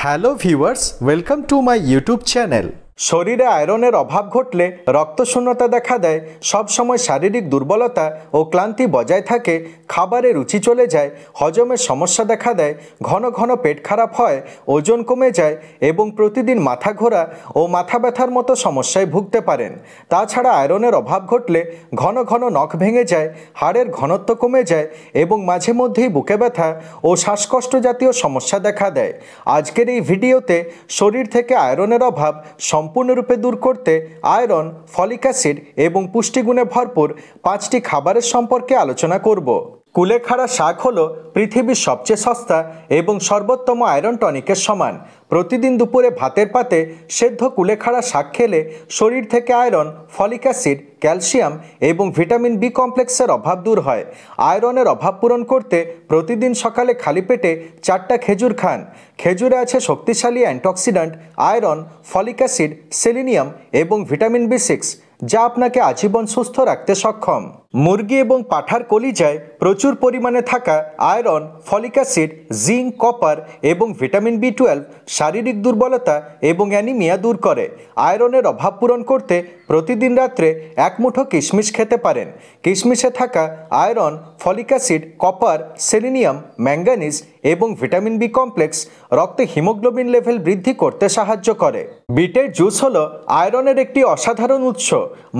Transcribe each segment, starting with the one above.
Hello viewers, welcome to my YouTube channel. শরীরে আয়রনের অভাব ঘটলে রক্তশূন্যতা দেখা দেয় সবসময় শারীরিক দুর্বলতা ও ক্লান্তি বজায় থাকে খাবারে রুচি চলে যায় হজমের সমস্যা দেখা দেয় ঘন ঘন পেট খারাপ হয় ওজন কমে যায় এবং প্রতিদিন মাথা ঘোরা ও মাথা ব্যথার মতো সমস্যায় ভুগতে পারেন তাছাড়া আয়রনের অভাব ঘটলে ঘন ঘন নখ ভেঙে যায় হাড়ের ঘনত্ব কমে যায় এবং মাঝে মধ্যেই বুকে ব্যথা ও শ্বাসকষ্ট জাতীয় সমস্যা দেখা দেয় আজকের এই ভিডিওতে শরীর থেকে আয়রনের অভাব সম সম্পূর্ণরূপে দূর করতে আয়রন ফলিক অ্যাসিড এবং পুষ্টিগুণে ভরপুর পাঁচটি খাবারের সম্পর্কে আলোচনা করব কুলেখাড়া শাক হলো পৃথিবীর সবচেয়ে সস্তা এবং সর্বোত্তম আয়রন টনিকের সমান প্রতিদিন দুপুরে ভাতের পাতে সেদ্ধ কুলেখাড়া শাক খেলে শরীর থেকে আয়রন ফলিক অ্যাসিড ক্যালসিয়াম এবং ভিটামিন বি কমপ্লেক্সের অভাব দূর হয় আয়রনের অভাব পূরণ করতে প্রতিদিন সকালে খালি পেটে চারটা খেজুর খান খেজুরে আছে শক্তিশালী antioxidant iron folic acid selenium এবং ভিটামিন বি সিক্স যা আপনাকে আজীবন সুস্থ রাখতে সক্ষম মুরগি এবং পাঠার কলিজায় প্রচুর পরিমাণে থাকা iron folic acid zinc copper এবং ভিটামিন বি টুয়েলভ শারীরিক দুর্বলতা এবং অ্যানিমিয়া দূর করে আয়রনের অভাব পূরণ করতে প্রতিদিন রাত্রে এক মুঠো কিশমিশ খেতে পারেন কিশমিশে থাকা iron folic acid copper selenium manganese এবং ভিটামিন বি কমপ্লেক্স রক্তে হিমোগ্লোবিন লেভেল বৃদ্ধি করতে সাহায্য করে বিটের জুস হলো আয়রনের একটি অসাধারণ উৎস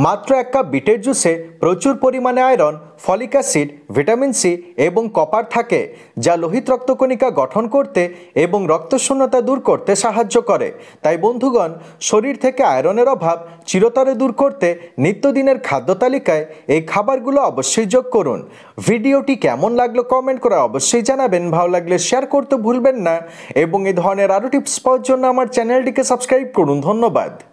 মাত্র এক কাপ বিটের জুসে প্রচুর পরিমাণ পরিমাণে iron folic acid vitamin C এবং কপার থাকে যা লোহিত রক্তকণিকা গঠন করতে এবং রক্তশূন্যতা দূর করতে সাহায্য করে তাই বন্ধুগণ শরীর থেকে আয়রনের অভাব চিরতরে দূর করতে নিত্যদিনের খাদ্য তালিকায় এই খাবারগুলো অবশ্যই যোগ করুন ভিডিওটি কেমন লাগলো কমেন্ট করে অবশ্যই জানাবেন ভালো লাগলে শেয়ার করতে ভুলবেন না এবং এই ধরনের আরও টিপস পাওয়ার জন্য আমার চ্যানেলটিকে সাবস্ক্রাইব করুন ধন্যবাদ